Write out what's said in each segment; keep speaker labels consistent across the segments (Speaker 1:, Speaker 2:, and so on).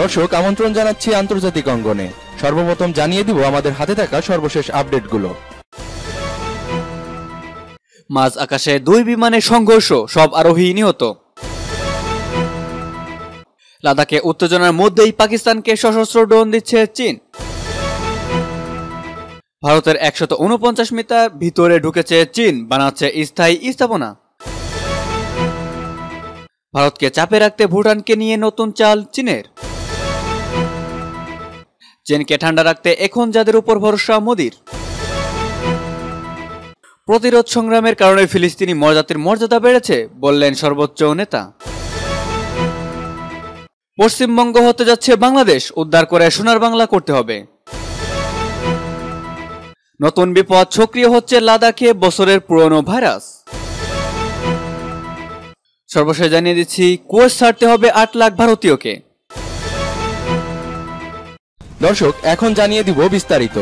Speaker 1: দর্শক আমন্ত্রণ জানাচ্ছি আন্তর্জাতিক অঙ্গনে সর্বপ্রথম জানিয়ে দিব আমাদের হাতে থাকা সর্বশেষ আপডেটগুলো মাঝ আকাশে দুই বিমানে সংঘর্ষ সব আরোহী নিহত লাদাখে উত্তেজনার মধ্যেই পাকিস্তানকে সশস্ত্র ড্রোন দিচ্ছে চীন ভারতের একশত উনপঞ্চাশ মিটার ভিতরে ঢুকেছে চীন বানাচ্ছে স্থায়ী স্থাপনা ভারতকে চাপে রাখতে ভুটানকে নিয়ে নতুন চাল চীনের চেনকে ঠান্ডা রাখতে এখন যাদের উপর ভরসা মোদির প্রতিরোধ সংগ্রামের কারণে ফিলিস্তিনি মর্যাদার মর্যাদা বেড়েছে বললেন সর্বোচ্চ নেতা পশ্চিমবঙ্গ হতে যাচ্ছে বাংলাদেশ উদ্ধার করে সোনার বাংলা করতে হবে নতুন বিপদ সক্রিয় হচ্ছে লাদাখে বছরের পুরনো ভাইরাস সর্বশেষ জানিয়ে দিচ্ছি কোর্স ছাড়তে হবে আট লাখ ভারতীয়কে দর্শক এখন জানিয়ে দিব বিস্তারিত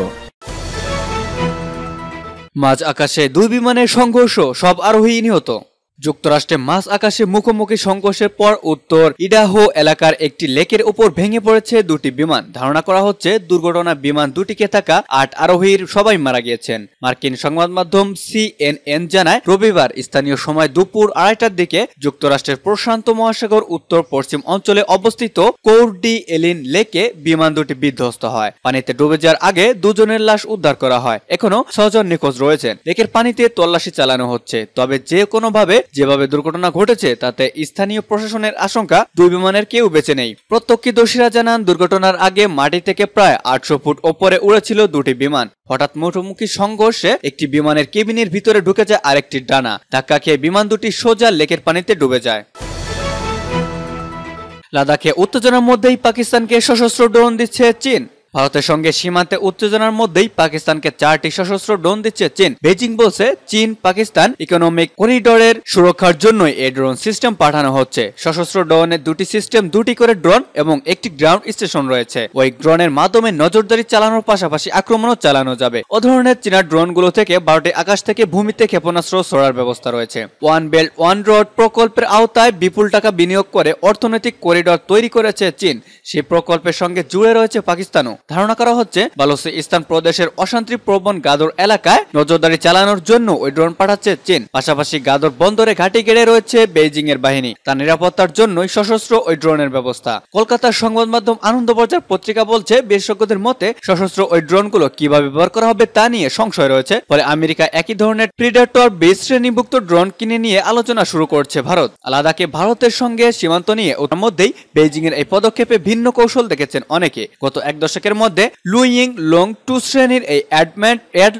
Speaker 1: মাঝ আকাশে দুই বিমানের সংঘর্ষ সব আরোহী নিহত যুক্তরাষ্ট্রে মাছ আকাশে মুখোমুখি সংঘর্ষের পর উত্তর ইডাহো এলাকার একটি লেকের উপর ভেঙে পড়েছে দুটি বিমান ধারণা করা হচ্ছে দুর্ঘটনা বিমান দুটিকে থাকা আট আরোহীর সবাই মারা গিয়েছেন মার্কিন সংবাদ মাধ্যম সিএনএন জানায় রবিবার স্থানীয় সময় দুপুর আড়াইটার দিকে যুক্তরাষ্ট্রের প্রশান্ত মহাসাগর উত্তর পশ্চিম অঞ্চলে অবস্থিত কোরডি এলিন লেকে বিমান দুটি বিধ্বস্ত হয় পানিতে ডুবে যাওয়ার আগে দুজনের লাশ উদ্ধার করা হয় এখনো ছজন নিখোঁজ রয়েছেন লেকের পানিতে তল্লাশি চালানো হচ্ছে তবে যে কোনোভাবে যেভাবে দুর্ঘটনা ঘটেছে তাতে স্থানীয় প্রশাসনের আশঙ্কা দুই বিমানের কেউ বেঁচে নেই প্রত্যক্ষদর্শীরা জানান দুর্ঘটনার আগে মাটি থেকে প্রায় আটশো ফুট ওপরে উড়েছিল দুটি বিমান হঠাৎ মুখোমুখি সংঘর্ষে একটি বিমানের কেবিনের ভিতরে ঢুকে যায় আরেকটি ডানা ধাক্কা খেয়ে বিমান দুটি সোজা লেকের পানিতে ডুবে যায় লাদাখে উত্তেজনার মধ্যেই পাকিস্তানকে সশস্ত্র ড্রোন দিচ্ছে চীন ভারতের সঙ্গে সীমান্তে উত্তেজনার মধ্যেই পাকিস্তানকে চারটি সশস্ত্র ড্রোন দিচ্ছে চীন বেজিং বলছে চীন পাকিস্তান ইকোনমিক করিডোরের সুরক্ষার জন্য এই ড্রোন সিস্টেম পাঠানো হচ্ছে সশস্ত্র ড্রোনে দুটি সিস্টেম দুটি করে ড্রোন এবং একটি গ্রাউন্ড স্টেশন রয়েছে ওই ড্রোনের মাধ্যমে নজরদারি চালানোর পাশাপাশি আক্রমণও চালানো যাবে ও ধরনের চীনা ড্রোনগুলো থেকে বারোটি আকাশ থেকে ভূমিতে ক্ষেপণাস্ত্র ছড়ার ব্যবস্থা রয়েছে ওয়ান বেল্ট ওয়ান রোড প্রকল্পের আওতায় বিপুল টাকা বিনিয়োগ করে অর্থনৈতিক করিডোর তৈরি করেছে চীন সেই প্রকল্পের সঙ্গে জুড়ে রয়েছে পাকিস্তানও ধারণা করা হচ্ছে বালুচিস্তান প্রদেশের অশান্তি প্রবণ গাদর এলাকায় নজরদারি চালানোর জন্য ওই ড্রোন পাঠাচ্ছে চীন পাশাপাশি গাদর বন্দরে ঘাটি গেড়ে রয়েছে বেইজিং এর বাহিনী তার নিরাপত্তার জন্যই সশস্ত্র ওই ড্রোনের ব্যবস্থা কলকাতার সংবাদ মাধ্যম আনন্দ আনন্দবাজার পত্রিকা বলছে বিশেষজ্ঞদের মতে সশস্ত্র ওই ড্রোনগুলো কিভাবে ব্যবহার করা হবে তা নিয়ে সংশয় রয়েছে ফলে আমেরিকা একই ধরনের প্রিডেটর বেস শ্রেণীভুক্ত ড্রোন কিনে নিয়ে আলোচনা শুরু করছে ভারত লাদাখে ভারতের সঙ্গে সীমান্ত নিয়ে ওর মধ্যেই বেইজিং এর এই পদক্ষেপে ভিন্ন কৌশল দেখেছেন অনেকে গত এক দশকের দশকের মধ্যে লুইং লং টু শ্রেণীর এই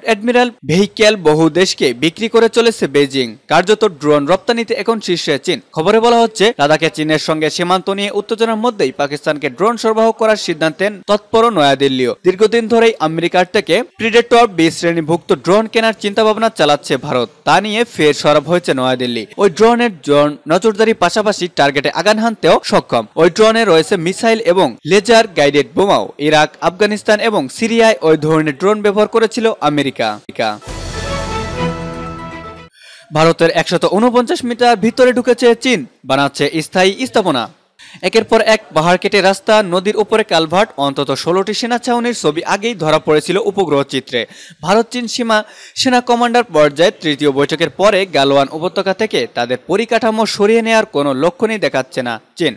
Speaker 1: অ্যাডমিরাল ভেহিক্যাল বহু দেশকে বিক্রি করে চলেছে বেজিং কার্যত ড্রোন রপ্তানিতে এখন শীর্ষে চীন খবরে বলা হচ্ছে লাদাখে চীনের সঙ্গে সীমান্ত নিয়ে উত্তেজনার মধ্যেই পাকিস্তানকে ড্রোন সরবরাহ করার সিদ্ধান্তে তৎপর নয়াদিল্লিও দীর্ঘদিন ধরেই আমেরিকার থেকে প্রিডেটর বি শ্রেণীভুক্ত ড্রোন কেনার চিন্তা ভাবনা চালাচ্ছে ভারত তা নিয়ে ফের সরব হয়েছে নয়াদিল্লি ওই ড্রোনের ড্রোন নজরদারি পাশাপাশি টার্গেটে আগান হানতেও সক্ষম ওই ড্রোনে রয়েছে মিসাইল এবং লেজার গাইডেড বোমাও ইরাক আফগানিস্তান এবং সিরিয়ায় ওই ধরনের ড্রোন ব্যবহার করেছিল আমেরিকা ভারতের একশত উনপঞ্চাশ মিটার ভিতরে ঢুকেছে চীন বানাচ্ছে স্থায়ী স্থাপনা একের পর এক পাহাড় কেটে রাস্তা নদীর উপরে কালভার্ট অন্তত ষোলোটি সেনা ছাউনির ছবি আগেই ধরা পড়েছিল উপগ্রহ চিত্রে ভারত চীন সীমা সেনা কমান্ডার পর্যায়ে তৃতীয় বৈঠকের পরে গালোয়ান উপত্যকা থেকে তাদের পরিকাঠামো সরিয়ে নেয়ার কোনো লক্ষণই দেখাচ্ছে না চীন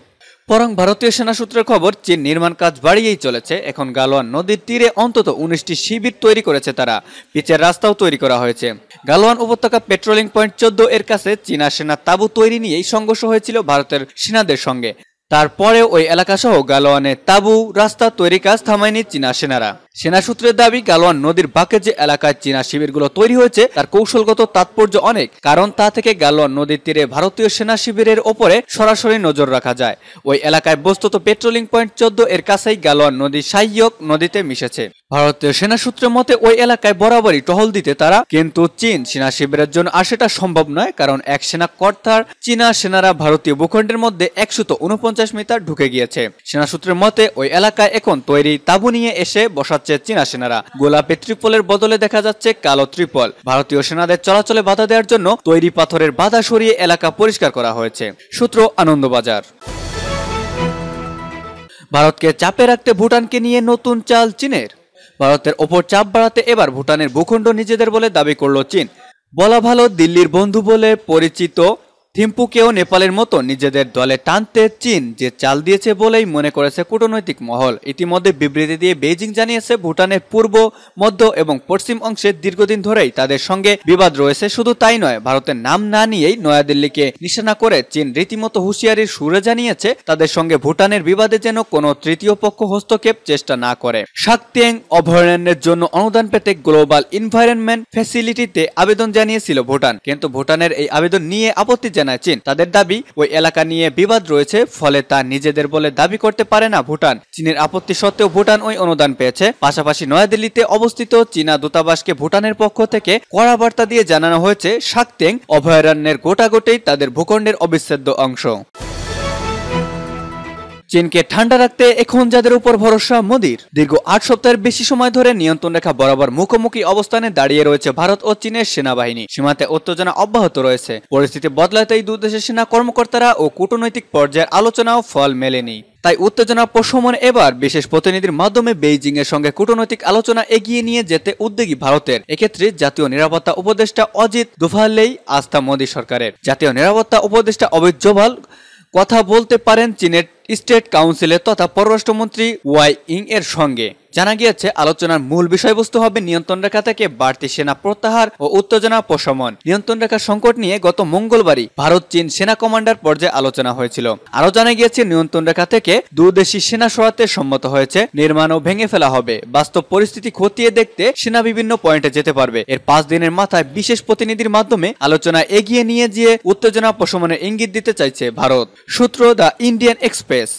Speaker 1: বরং ভারতীয় সেনা সূত্রের খবর চীন নির্মাণ কাজ বাড়িয়েই চলেছে এখন গালোয়ান নদীর তীরে অন্তত উনিশটি শিবির তৈরি করেছে তারা পিচের রাস্তাও তৈরি করা হয়েছে গালোয়ান উপত্যকা পেট্রোলিং পয়েন্ট চোদ্দ এর কাছে চীনা সেনা তাবু তৈরি নিয়েই সংঘর্ষ হয়েছিল ভারতের সেনাদের সঙ্গে তারপরে ওই এলাকাসহ গালোয়ানে তাঁবু রাস্তা তৈরি কাজ থামায়নি চীনা সেনারা সেনা সূত্রের দাবি গালোয়ান নদীর বাঁকের যে এলাকায় চীনা শিবিরগুলো তৈরি হয়েছে তার কৌশলগত তাৎপর্য অনেক কারণ তা থেকে গালোয়ান নদীর তীরে ভারতীয় সেনা শিবিরের ওপরে সরাসরি নজর রাখা যায় ওই এলাকায় বস্তুত পেট্রোলিং পয়েন্ট চোদ্দ এর কাছেই গালোয়ান নদী সাইয়ক নদীতে মিশেছে ভারতীয় সেনা সূত্রের মতে ওই এলাকায় বরাবরই টহল দিতে তারা কিন্তু চীন সেনা শিবিরের জন্য আসেটা সম্ভব নয় কারণ এক সেনা কর্তার চীনা সেনারা ভারতীয় ভূখণ্ডের মধ্যে একশত উনপঞ্চাশ মিটার ঢুকে গিয়েছে সেনা সূত্রের মতে ওই এলাকায় এখন তৈরি তাবু নিয়ে এসে বসা চালাচ্ছে চীনা সেনারা গোলাপি ত্রিপলের বদলে দেখা যাচ্ছে কালো ত্রিপল ভারতীয় সেনাদের চলাচলে বাধা দেওয়ার জন্য তৈরি পাথরের বাধা সরিয়ে এলাকা পরিষ্কার করা হয়েছে সূত্র আনন্দবাজার ভারতকে চাপে রাখতে ভুটানকে নিয়ে নতুন চাল চীনের ভারতের ওপর চাপ বাড়াতে এবার ভুটানের ভূখণ্ড নিজেদের বলে দাবি করল চীন বলা ভালো দিল্লির বন্ধু বলে পরিচিত থিম্পুকেও নেপালের মতো নিজেদের দলে টানতে চীন যে চাল দিয়েছে বলেই মনে করেছে কূটনৈতিক মহল ইতিমধ্যে বিবৃতি দিয়ে বেজিং জানিয়েছে ভুটানের পূর্ব মধ্য এবং পশ্চিম অংশে দীর্ঘদিন ধরেই তাদের সঙ্গে বিবাদ রয়েছে শুধু তাই নয় ভারতের নাম না নিয়েই নয়াদিল্লিকে নিশানা করে চীন রীতিমতো হুঁশিয়ারির সুরে জানিয়েছে তাদের সঙ্গে ভুটানের বিবাদে যেন কোনো তৃতীয় পক্ষ হস্তক্ষেপ চেষ্টা না করে সাকতেং অভয়ারণ্যের জন্য অনুদান পেতে গ্লোবাল এনভায়রনমেন্ট ফ্যাসিলিটিতে আবেদন জানিয়েছিল ভুটান কিন্তু ভুটানের এই আবেদন নিয়ে আপত্তি জানায় চীন তাদের দাবি ওই এলাকা নিয়ে বিবাদ রয়েছে ফলে তা নিজেদের বলে দাবি করতে পারে না ভুটান চীনের আপত্তি সত্ত্বেও ভুটান ওই অনুদান পেয়েছে পাশাপাশি নয়াদিল্লিতে অবস্থিত চীনা দূতাবাসকে ভুটানের পক্ষ থেকে কড়া বার্তা দিয়ে জানানো হয়েছে সাকতেং অভয়ারণ্যের গোটা গোটেই তাদের ভূখণ্ডের অবিচ্ছেদ্য অংশ চীনকে ঠান্ডা রাখতে এখন যাদের উপর ভরসা মোদির দীর্ঘ আট সপ্তাহের বেশি সময় ধরে নিয়ন্ত্রণ রেখা বরাবর মুখোমুখি অবস্থানে দাঁড়িয়ে রয়েছে ভারত ও চীনের সেনাবাহিনী সীমান্তে উত্তেজনা অব্যাহত রয়েছে পরিস্থিতি বদলাতেই দুই দেশের সেনা কর্মকর্তারা ও কূটনৈতিক পর্যায়ের আলোচনাও ফল মেলেনি তাই উত্তেজনা প্রশমন এবার বিশেষ প্রতিনিধির মাধ্যমে বেইজিং এর সঙ্গে কূটনৈতিক আলোচনা এগিয়ে নিয়ে যেতে উদ্যোগী ভারতের এক্ষেত্রে জাতীয় নিরাপত্তা উপদেষ্টা অজিত দোভালেই আস্থা মোদী সরকারের জাতীয় নিরাপত্তা উপদেষ্টা অমিত জোভাল কথা বলতে পারেন চীনের স্টেট কাউন্সিলের তথা পররাষ্ট্রমন্ত্রী ওয়াই ইং এর সঙ্গে জানা গিয়েছে আলোচনার মূল বিষয়বস্তু হবে নিয়ন্ত্রণ রেখা থেকে বাড়তি সেনা প্রত্যাহার ও উত্তেজনা প্রশমন নিয়ন্ত্রণ রেখার সংকট নিয়ে গত মঙ্গলবারই ভারত চীন সেনা কমান্ডার পর্যায়ে আলোচনা হয়েছিল আরও জানা গিয়েছে নিয়ন্ত্রণ রেখা থেকে দুদেশি সেনা সরাতে সম্মত হয়েছে নির্মাণ ও ভেঙে ফেলা হবে বাস্তব পরিস্থিতি খতিয়ে দেখতে সেনা বিভিন্ন পয়েন্টে যেতে পারবে এর পাঁচ দিনের মাথায় বিশেষ প্রতিনিধির মাধ্যমে আলোচনা এগিয়ে নিয়ে যেয়ে উত্তেজনা প্রশমনের ইঙ্গিত দিতে চাইছে ভারত সূত্র দ্য ইন্ডিয়ান এক্সপ্রেস পেস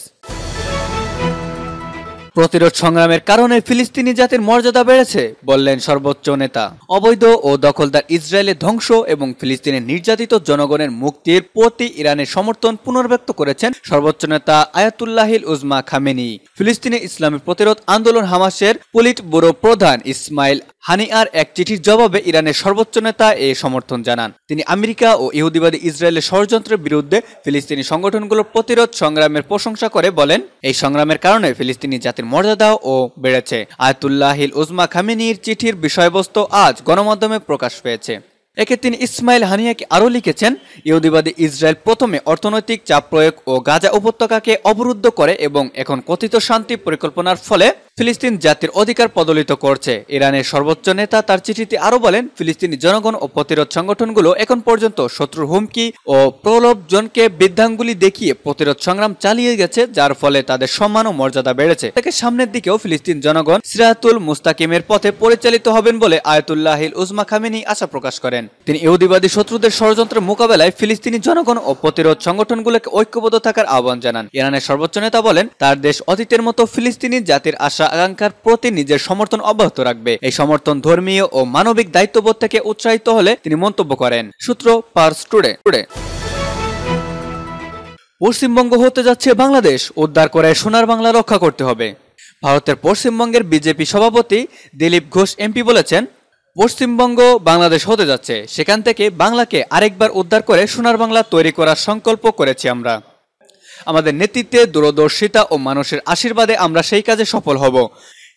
Speaker 1: প্রতিরোধ সংগ্রামের কারণে ফিলিস্তিনি জাতির মর্যাদা বেড়েছে বললেন সর্বোচ্চ নেতা অবৈধ ও দখলদার ইসরায়েলের ধ্বংস এবং ফিলিস্তিনের নির্যাতিত জনগণের মুক্তির প্রতি ইরানের সমর্থন পুনর্ব্যক্ত করেছেন সর্বোচ্চ নেতা আয়াতুল্লাহিল উজমা খামেনি ফিলিস্তিনে ইসলামের প্রতিরোধ আন্দোলন হামাসের পুলিট ব্যুরো প্রধান ইসমাইল হানিয়ার এক চিঠির জবাবে ইরানের সর্বোচ্চ নেতা এ সমর্থন জানান তিনি আমেরিকা ও ইহুদিবাদী ইসরায়েলের ষড়যন্ত্রের বিরুদ্ধে ফিলিস্তিনি সংগঠনগুলোর প্রতিরোধ সংগ্রামের প্রশংসা করে বলেন এই সংগ্রামের কারণে ফিলিস্তিনি জাতির মর্যাদাও ও বেড়েছে আয়তুল্লাহিল উজমা খামিনীর চিঠির বিষয়বস্তু আজ গণমাধ্যমে প্রকাশ পেয়েছে একে তিনি ইসমাইল হানিয়াকে আরও লিখেছেন ইহুদিবাদী ইসরায়েল প্রথমে অর্থনৈতিক চাপ প্রয়োগ ও গাজা উপত্যকাকে অবরুদ্ধ করে এবং এখন কথিত শান্তি পরিকল্পনার ফলে ফিলিস্তিন জাতির অধিকার পদলিত করছে ইরানের সর্বোচ্চ নেতা তার চিঠিতে আরও বলেন ফিলিস্তিনি জনগণ ও প্রতিরোধ সংগঠনগুলো এখন পর্যন্ত শত্রুর হুমকি ও প্রলোভজনকে বৃদ্ধাঙ্গুলি দেখিয়ে প্রতিরোধ সংগ্রাম চালিয়ে গেছে যার ফলে তাদের সম্মান ও মর্যাদা বেড়েছে তাকে সামনের দিকেও ফিলিস্তিন জনগণ সিরাতুল মুস্তাকিমের পথে পরিচালিত হবেন বলে আয়তুল্লাহিল উজমা খামিনী আশা প্রকাশ করেন তিনি ইহুদিবাদী শত্রুদের ষড়যন্ত্রের মোকাবেলায় ফিলিস্তিনি জনগণ ও প্রতিরোধ সংগঠনগুলোকে ঐক্যবদ্ধ থাকার আহ্বান জানান ইরানের সর্বোচ্চ নেতা বলেন তার দেশ অতীতের মতো ফিলিস্তিনি জাতির আশা আকাঙ্ক্ষার প্রতি নিজের সমর্থন অব্যাহত রাখবে এই সমর্থন ধর্মীয় ও মানবিক দায়িত্ববোধ থেকে উৎসাহিত হলে তিনি মন্তব্য করেন সূত্র পার্স টুডে টুডে পশ্চিমবঙ্গ হতে যাচ্ছে বাংলাদেশ উদ্ধার করে সোনার বাংলা রক্ষা করতে হবে ভারতের পশ্চিমবঙ্গের বিজেপি সভাপতি দিলীপ ঘোষ এমপি বলেছেন পশ্চিমবঙ্গ বাংলাদেশ হতে যাচ্ছে সেখান থেকে বাংলাকে আরেকবার উদ্ধার করে সোনার বাংলা তৈরি করার সংকল্প করেছি আমরা আমাদের নেতৃত্বে দূরদর্শিতা ও মানুষের আশীর্বাদে আমরা সেই কাজে সফল হব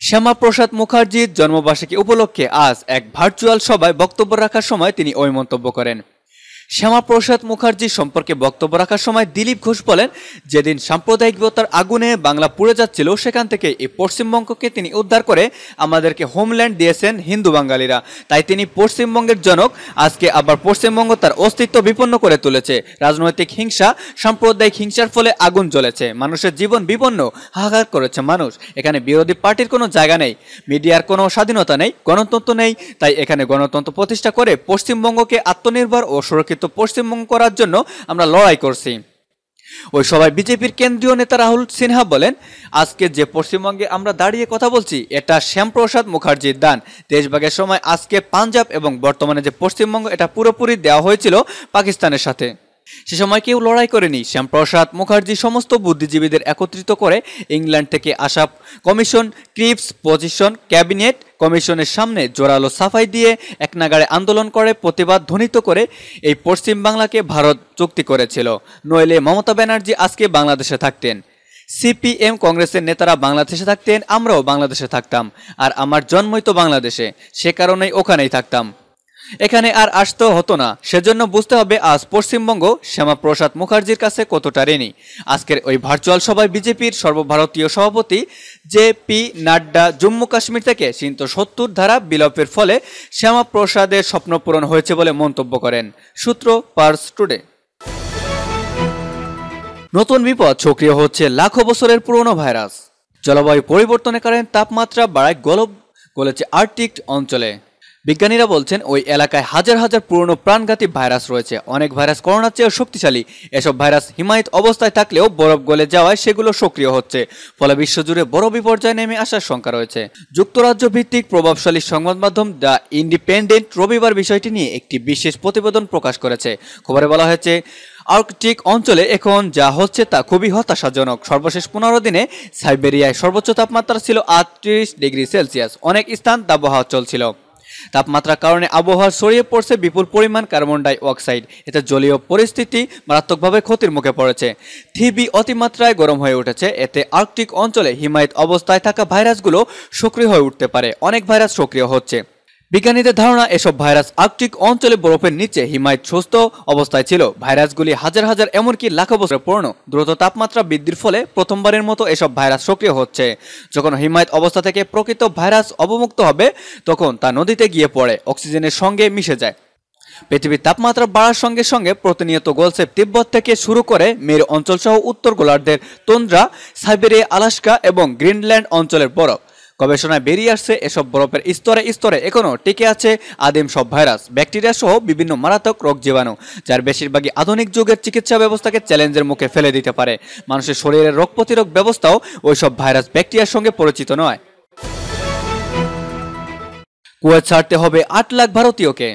Speaker 1: শ্যামাপ্রসাদ মুখার্জির জন্মবার্ষিকী উপলক্ষে আজ এক ভার্চুয়াল সভায় বক্তব্য রাখার সময় তিনি ওই মন্তব্য করেন শ্যামাপ্রসাদ মুখার্জি সম্পর্কে বক্তব্য রাখার সময় দিলীপ ঘোষ বলেন যেদিন সাম্প্রদায়িকতার আগুনে বাংলা পুড়ে যাচ্ছিল সেখান থেকে এই পশ্চিমবঙ্গকে তিনি উদ্ধার করে আমাদেরকে হোমল্যান্ড দিয়েছেন হিন্দু বাঙালিরা তাই তিনি পশ্চিমবঙ্গের জনক আজকে আবার পশ্চিমবঙ্গ তার অস্তিত্ব বিপন্ন করে তুলেছে রাজনৈতিক হিংসা সাম্প্রদায়িক হিংসার ফলে আগুন জ্বলেছে মানুষের জীবন বিপন্ন হাহাকার করেছে মানুষ এখানে বিরোধী পার্টির কোনো জায়গা নেই মিডিয়ার কোনো স্বাধীনতা নেই গণতন্ত্র নেই তাই এখানে গণতন্ত্র প্রতিষ্ঠা করে পশ্চিমবঙ্গকে আত্মনির্ভর ও সুরক্ষিত তো পশ্চিমবঙ্গ করার জন্য আমরা লড়াই করছি ওই সবাই বিজেপির কেন্দ্রীয় নেতা রাহুল সিনহা বলেন আজকে যে পশ্চিমবঙ্গে আমরা দাঁড়িয়ে কথা বলছি এটা শ্যামপ্রসাদ মুখার্জির দান দেশভাগের সময় আজকে পাঞ্জাব এবং বর্তমানে যে পশ্চিমবঙ্গ এটা পুরোপুরি দেওয়া হয়েছিল পাকিস্তানের সাথে সে সময় কেউ লড়াই করেনি শ্যামপ্রসাদ মুখার্জি সমস্ত বুদ্ধিজীবীদের একত্রিত করে ইংল্যান্ড থেকে আসা কমিশন ক্রিপস পজিশন ক্যাবিনেট কমিশনের সামনে জোরালো সাফাই দিয়ে একনাগাড়ে আন্দোলন করে প্রতিবাদ ধ্বনিত করে এই পশ্চিম বাংলাকে ভারত চুক্তি করেছিল নইলে মমতা ব্যানার্জি আজকে বাংলাদেশে থাকতেন সিপিএম কংগ্রেসের নেতারা বাংলাদেশে থাকতেন আমরাও বাংলাদেশে থাকতাম আর আমার জন্মই তো বাংলাদেশে সে কারণেই ওখানেই থাকতাম এখানে আর আসতে হতো না সেজন্য বুঝতে হবে আজ পশ্চিমবঙ্গ শ্যামাপ্রসাদ মুখার্জির কাছে কতটা ঋণী আজকের ওই ভার্চুয়াল সভায় বিজেপির সর্বভারতীয় সভাপতি জে পি নাড্ডা জম্মু কাশ্মীর থেকে চিন্ত সত্তর ধারা বিলোপের ফলে শ্যামাপ্রসাদের স্বপ্ন পূরণ হয়েছে বলে মন্তব্য করেন সূত্র পার্স টুডে নতুন বিপদ সক্রিয় হচ্ছে লাখো বছরের পুরনো ভাইরাস জলবায়ু পরিবর্তনের কারণে তাপমাত্রা বাড়ায় গলব গলেছে আর্কটিক অঞ্চলে বিজ্ঞানীরা বলছেন ওই এলাকায় হাজার হাজার পুরনো প্রাণঘাতী ভাইরাস রয়েছে অনেক ভাইরাস করোনার চেয়েও শক্তিশালী এসব ভাইরাস হিমায়িত অবস্থায় থাকলেও বরফ গলে যাওয়ায় সেগুলো সক্রিয় হচ্ছে ফলে বিশ্বজুড়ে বড় বিপর্যয় নেমে আসার শঙ্কা রয়েছে যুক্তরাজ্য ভিত্তিক প্রভাবশালী সংবাদ মাধ্যম দ্য ইন্ডিপেন্ডেন্ট রবিবার বিষয়টি নিয়ে একটি বিশেষ প্রতিবেদন প্রকাশ করেছে খবরে বলা হয়েছে আর্কটিক অঞ্চলে এখন যা হচ্ছে তা খুবই হতাশাজনক সর্বশেষ পনেরো দিনে সাইবেরিয়ায় সর্বোচ্চ তাপমাত্রা ছিল আটত্রিশ ডিগ্রি সেলসিয়াস অনেক স্থান দাবহাওয়া চলছিল তাপমাত্রার কারণে আবহাওয়া ছড়িয়ে পড়ছে বিপুল পরিমাণ কার্বন ডাই অক্সাইড এতে জলীয় পরিস্থিতি মারাত্মকভাবে ক্ষতির মুখে পড়েছে থিবি অতিমাত্রায় গরম হয়ে উঠেছে এতে আর্কটিক অঞ্চলে হিমায়িত অবস্থায় থাকা ভাইরাসগুলো সক্রিয় হয়ে উঠতে পারে অনেক ভাইরাস সক্রিয় হচ্ছে বিজ্ঞানীদের ধারণা এসব ভাইরাস আর্কটিক অঞ্চলে বরফের নিচে হিমায়িত সুস্থ অবস্থায় ছিল ভাইরাসগুলি হাজার হাজার এমনকি লাখ বছর পুরনো দ্রুত তাপমাত্রা বৃদ্ধির ফলে প্রথমবারের মতো এসব ভাইরাস সক্রিয় হচ্ছে যখন হিমায়িত অবস্থা থেকে প্রকৃত ভাইরাস অবমুক্ত হবে তখন তা নদীতে গিয়ে পড়ে অক্সিজেনের সঙ্গে মিশে যায় পৃথিবীর তাপমাত্রা বাড়ার সঙ্গে সঙ্গে প্রতিনিয়ত গোলসেপ তিব্বত থেকে শুরু করে মেরু অঞ্চলসহ উত্তর গোলার্ধের তন্দ্রা সাইবেরিয়া আলাস্কা এবং গ্রিনল্যান্ড অঞ্চলের বরফ গবেষণায় বেরিয়ে আসছে এসব বরফের স্তরে স্তরে এখনও টিকে আছে আদিম সব ভাইরাস ব্যাকটেরিয়া সহ বিভিন্ন মারাত্মক রোগ জীবাণু যার বেশিরভাগই আধুনিক যুগের চিকিৎসা ব্যবস্থাকে চ্যালেঞ্জের মুখে ফেলে দিতে পারে মানুষের শরীরের রোগ প্রতিরোধ ব্যবস্থাও ওইসব ভাইরাস ব্যাকটেরিয়ার সঙ্গে পরিচিত নয় কুয়েত ছাড়তে হবে আট লাখ ভারতীয়কে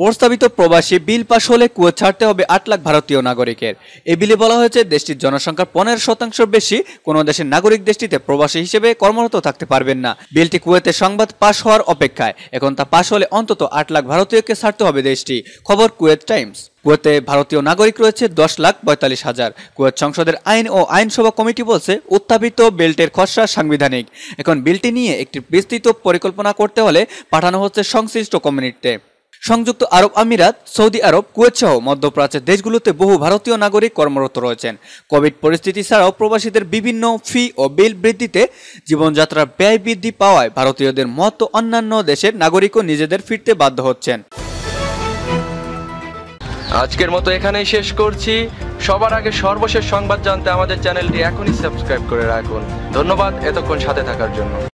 Speaker 1: প্রস্তাবিত প্রবাসী বিল পাশ হলে কুয়া ছাড়তে হবে আট লাখ ভারতীয় নাগরিকের এ বিলে বলা হয়েছে দেশটির জনসংখ্যার পনেরো শতাংশ বেশি কোনো দেশের নাগরিক দেশটিতে প্রবাসী হিসেবে কর্মরত থাকতে পারবেন না বিলটি কুয়েতে সংবাদ পাশ হওয়ার অপেক্ষায় এখন তা পাশ হলে অন্তত আট লাখ ভারতীয়কে ছাড়তে হবে দেশটি খবর কুয়েত টাইমস কুয়েতে ভারতীয় নাগরিক রয়েছে দশ লাখ পঁয়তাল্লিশ হাজার কুয়েত সংসদের আইন ও আইনসভা কমিটি বলছে উত্থাপিত বেল্টের খসড়া সাংবিধানিক এখন বিলটি নিয়ে একটি বিস্তৃত পরিকল্পনা করতে হলে পাঠানো হচ্ছে সংশ্লিষ্ট কমিউনিটিতে সংযুক্ত আরব আমিরাত সৌদি আরব কুয়েত সহ মধ্যপ্রাচ্যের দেশগুলোতে বহু ভারতীয় নাগরিক কর্মরত রয়েছেন কোভিড পরিস্থিতি ছাড়াও প্রবাসীদের বিভিন্ন ফি ও বিল বৃদ্ধিতে জীবনযাত্রার ব্যয় বৃদ্ধি পাওয়ায় ভারতীয়দের মতো অন্যান্য দেশের নাগরিকও নিজেদের ফিরতে বাধ্য হচ্ছেন আজকের মতো এখানেই শেষ করছি সবার আগে সর্বশেষ সংবাদ জানতে আমাদের চ্যানেলটি এখনই সাবস্ক্রাইব করে রাখুন ধন্যবাদ এতক্ষণ সাথে থাকার জন্য